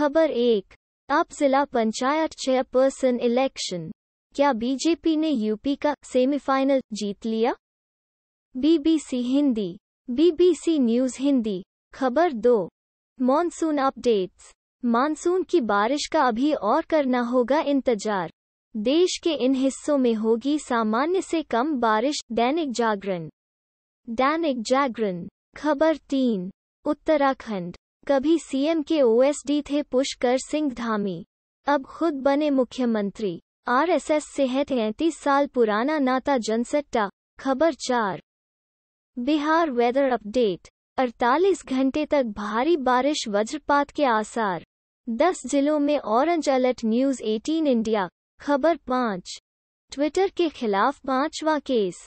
खबर एक अब जिला पंचायत चेयरपर्सन इलेक्शन क्या बीजेपी ने यूपी का सेमीफाइनल जीत लिया BBC Hindi BBC news Hindi खबर दो मॉनसून अपडेट्स मानसून की बारिश का अभी और करना होगा इंतजार देश के इन हिस्सों में होगी सामान्य से कम बारिश दैनिक जागरण दैनिक जागरण खबर तीन उत्तराखंड कभी सीएम के ओएसडी थे पुष्कर सिंह धामी अब खुद बने मुख्यमंत्री आरएसएस से है तैतीस साल पुराना नाता जनसट्टा खबर चार बिहार वेदर अपडेट 48 घंटे तक भारी बारिश वज्रपात के आसार 10 जिलों में ऑरेंज अलर्ट न्यूज 18 इंडिया खबर पाँच ट्विटर के खिलाफ पांचवा केस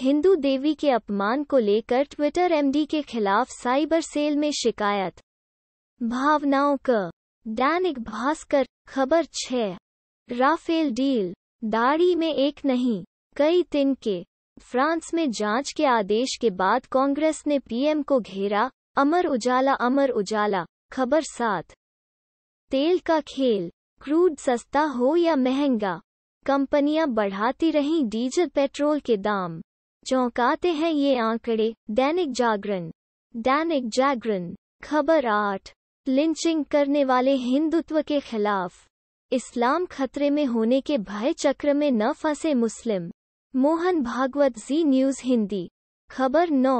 हिंदू देवी के अपमान को लेकर ट्विटर एमडी के खिलाफ साइबर सेल में शिकायत भावनाओं का दैनिक भास्कर खबर छह राफेल डील दाढ़ी में एक नहीं कई दिन के फ्रांस में जांच के आदेश के बाद कांग्रेस ने पीएम को घेरा अमर उजाला अमर उजाला खबर सात तेल का खेल क्रूड सस्ता हो या महंगा कंपनियां बढ़ाती रहीं डीजल पेट्रोल के दाम चौंकाते हैं ये आंकड़े दैनिक जागरण दैनिक जागरण खबर आठ लिंचिंग करने वाले हिंदुत्व के खिलाफ इस्लाम खतरे में होने के भय चक्र में न फंसे मुस्लिम मोहन भागवत जी न्यूज हिंदी खबर नौ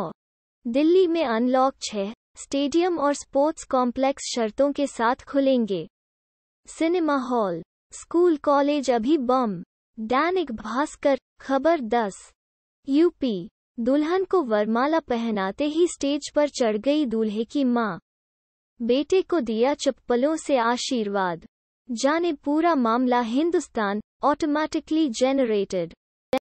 दिल्ली में अनलॉक छह स्टेडियम और स्पोर्ट्स कॉम्प्लेक्स शर्तों के साथ खुलेंगे सिनेमा हॉल स्कूल कॉलेज अभी बम दैनिक भास्कर खबर दस यूपी दुल्हन को वरमाला पहनाते ही स्टेज पर चढ़ गई दूल्हे की मां बेटे को दिया चप्पलों से आशीर्वाद जाने पूरा मामला हिंदुस्तान ऑटोमैटिकली जनरेटेड